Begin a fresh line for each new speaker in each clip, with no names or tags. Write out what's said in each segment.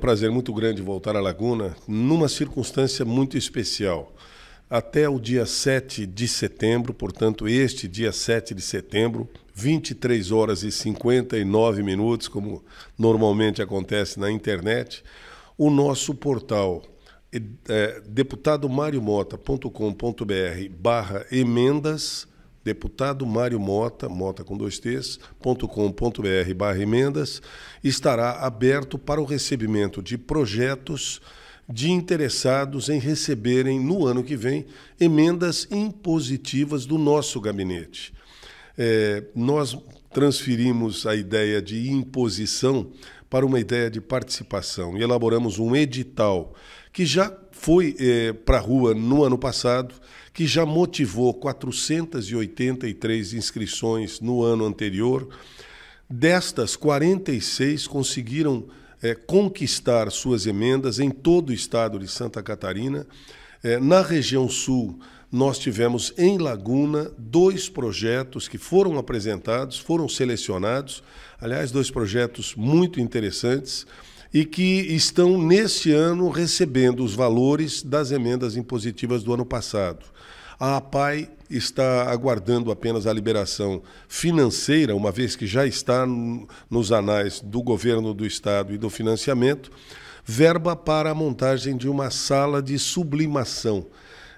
prazer muito grande voltar à Laguna numa circunstância muito especial. Até o dia 7 de setembro, portanto, este dia 7 de setembro, 23 horas e 59 minutos, como normalmente acontece na internet, o nosso portal é, eh, eh, deputadomariomotacombr barra emendas deputado Mário Mota, mota com dois T's, .com.br barra emendas, estará aberto para o recebimento de projetos de interessados em receberem, no ano que vem, emendas impositivas do nosso gabinete. É, nós transferimos a ideia de imposição para uma ideia de participação e elaboramos um edital que já foi é, eh, para a rua no ano passado, que já motivou 483 inscrições no ano anterior. Destas, 46 conseguiram é, conquistar suas emendas em todo o estado de Santa Catarina. É, na região sul, nós tivemos em Laguna dois projetos que foram apresentados, foram selecionados. Aliás, dois projetos muito interessantes e que estão neste ano recebendo os valores das emendas impositivas do ano passado. A APAI está aguardando apenas a liberação financeira, uma vez que já está nos anais do governo do estado e do financiamento, verba para a montagem de uma sala de sublimação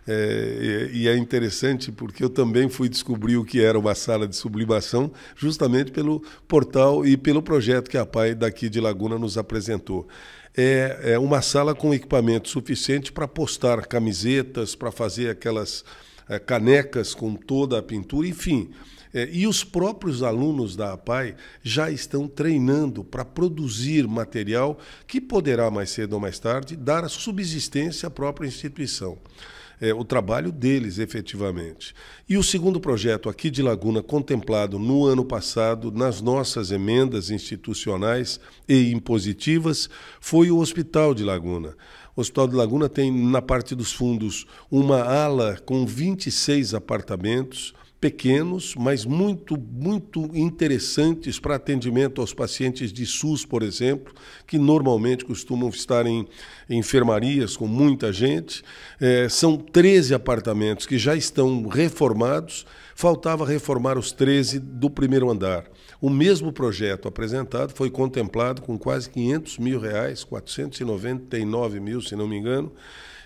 é, e é interessante porque eu também fui descobrir o que era uma sala de sublimação justamente pelo portal e pelo projeto que a PAI daqui de Laguna nos apresentou. É, é uma sala com equipamento suficiente para postar camisetas, para fazer aquelas é, canecas com toda a pintura, enfim. É, e os próprios alunos da APAI já estão treinando para produzir material que poderá, mais cedo ou mais tarde, dar subsistência à própria instituição é, o trabalho deles efetivamente. E o segundo projeto aqui de Laguna, contemplado no ano passado nas nossas emendas institucionais e impositivas, foi o Hospital de Laguna. O Hospital de Laguna tem, na parte dos fundos, uma ala com 26 apartamentos pequenos, mas muito, muito interessantes para atendimento aos pacientes de SUS, por exemplo, que normalmente costumam estar em, enfermarias com muita gente. É, são 13 apartamentos que já estão reformados, faltava reformar os 13 do primeiro andar. O mesmo projeto apresentado foi contemplado com quase 500 mil reais, 499 mil, se não me engano,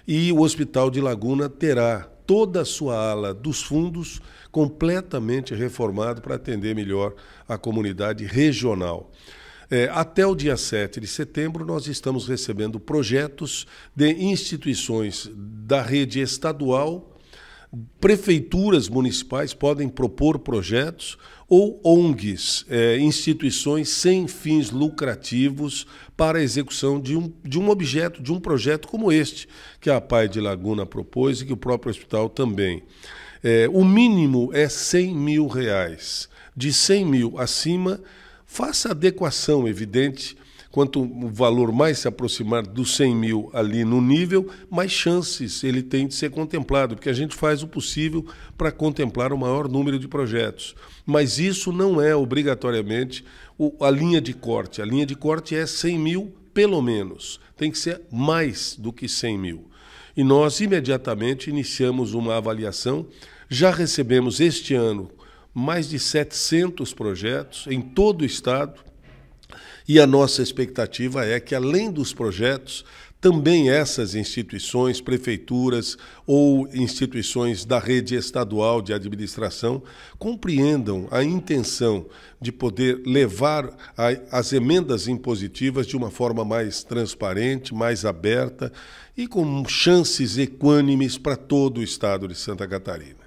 e o Hospital de Laguna terá toda a sua ala dos fundos completamente reformado para atender melhor a comunidade regional. É, até o dia 7 de setembro, nós estamos recebendo projetos de instituições da rede estadual prefeituras municipais podem propor projetos ou ONGs, é, instituições sem fins lucrativos, para a execução de um, de um objeto, de um projeto como este, que a Pai de Laguna propôs e que o próprio hospital também. É, o mínimo é 100 mil reais. De 100 mil acima, faça adequação, evidente, Quanto o valor mais se aproximar dos 100 mil ali no nível, mais chances ele tem de ser contemplado, porque a gente faz o possível para contemplar o maior número de projetos. Mas isso não é obrigatoriamente a linha de corte. A linha de corte é 100 mil, pelo menos. Tem que ser mais do que 100 mil. E nós imediatamente iniciamos uma avaliação. Já recebemos este ano mais de 700 projetos em todo o estado, e a nossa expectativa é que, além dos projetos, também essas instituições, prefeituras ou instituições da rede estadual de administração compreendam a intenção de poder levar a, as emendas impositivas de uma forma mais transparente, mais aberta e com chances equânimes para todo o estado de Santa Catarina.